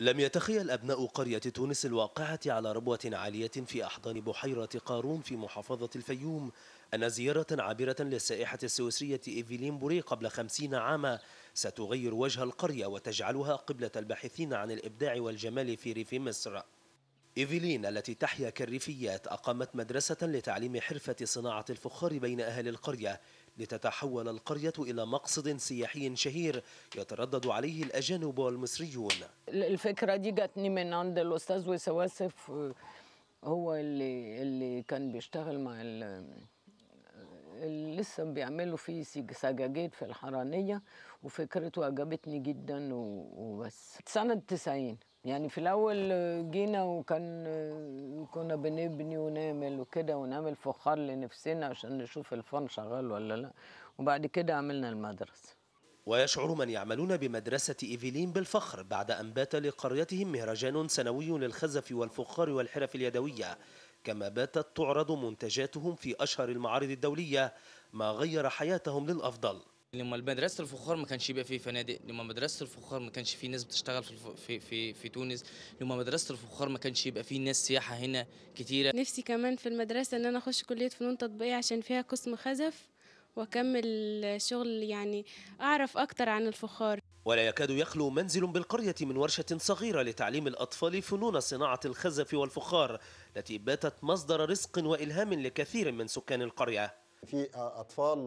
لم يتخيل أبناء قرية تونس الواقعة على ربوة عالية في أحضان بحيرة قارون في محافظة الفيوم أن زيارة عابرة للسائحة السويسرية إيفيلين بوري قبل خمسين عاما ستغير وجه القرية وتجعلها قبلة الباحثين عن الإبداع والجمال في ريف مصر إيفيلين التي تحيا كالريفيات أقامت مدرسة لتعليم حرفة صناعة الفخار بين أهل القرية لتتحول القرية إلى مقصد سياحي شهير يتردد عليه الأجانب والمصريون الفكرة دي جاتني من عند الأستاذ وسواسف هو اللي اللي كان بيشتغل مع اللي لسه بيعملوا فيه سجاجيد في الحرانية وفكرته عجبتني جدا وبس سنة 90 يعني في الاول جينا وكان كنا بنبني ونعمل وكده ونعمل فخار لنفسنا عشان نشوف الفن شغال ولا لا وبعد كده عملنا المدرسه ويشعر من يعملون بمدرسة إيفيلين بالفخر بعد أن بات لقريتهم مهرجان سنوي للخزف والفخار والحرف اليدوية كما باتت تعرض منتجاتهم في أشهر المعارض الدولية ما غير حياتهم للأفضل لما مدرسه الفخار ما كانش يبقى فيه فنادق لما مدرسه الفخار ما كانش فيه ناس بتشتغل في في في, في تونس لما مدرسه الفخار ما كانش يبقى فيه ناس سياحه هنا كتيره نفسي كمان في المدرسه ان انا اخش كليه فنون تطبيقيه عشان فيها قسم خزف واكمل شغل يعني اعرف اكتر عن الفخار ولا يكاد يخلو منزل بالقرية من ورشة صغيرة لتعليم الأطفال فنون صناعة الخزف والفخار التي باتت مصدر رزق وإلهام لكثير من سكان القرية في أطفال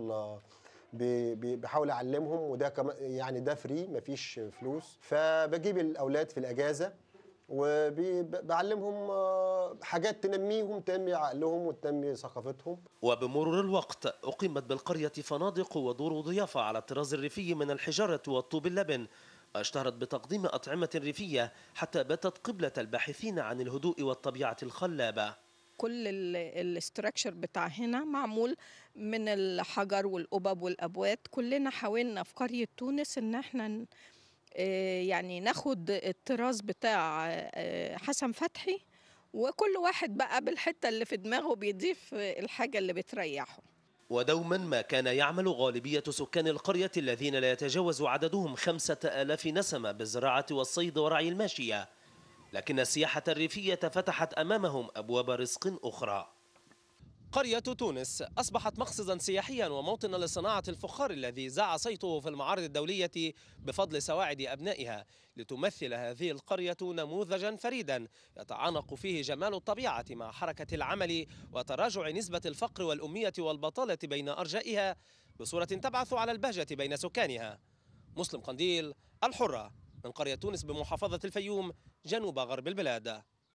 بحاول اعلمهم وده يعني ده فري مفيش فلوس فبجيب الاولاد في الاجازه وبعلمهم آه، حاجات تنميهم تنمي عقلهم وتنمي ثقافتهم وبمرور الوقت أقيمت بالقرية فنادق ودور ضيافة على الطراز الريفي من الحجارة والطوب اللبن اشتهرت بتقديم أطعمة ريفية حتى باتت قبلة الباحثين عن الهدوء والطبيعة الخلابة كل الاستراكشر بتاع هنا معمول من الحجر والقبب والابوات كلنا حاولنا في قريه تونس ان احنا آه، يعني ناخد الطراز بتاع آه، حسن فتحي وكل واحد بقى بالحته اللي في دماغه بيضيف الحاجه اللي بتريحه ودوما ما كان يعمل غالبية سكان القرية الذين لا يتجاوز عددهم خمسة آلاف نسمة بالزراعة والصيد ورعي الماشية لكن السياحة الريفية فتحت أمامهم أبواب رزق أخرى قرية تونس أصبحت مقصدا سياحيا وموطنا لصناعة الفخار الذي زاع صيته في المعارض الدولية بفضل سواعد أبنائها لتمثل هذه القرية نموذجا فريدا يتعانق فيه جمال الطبيعة مع حركة العمل وتراجع نسبة الفقر والأمية والبطالة بين أرجائها بصورة تبعث على البهجة بين سكانها مسلم قنديل الحرة من قرية تونس بمحافظة الفيوم جنوب غرب البلاد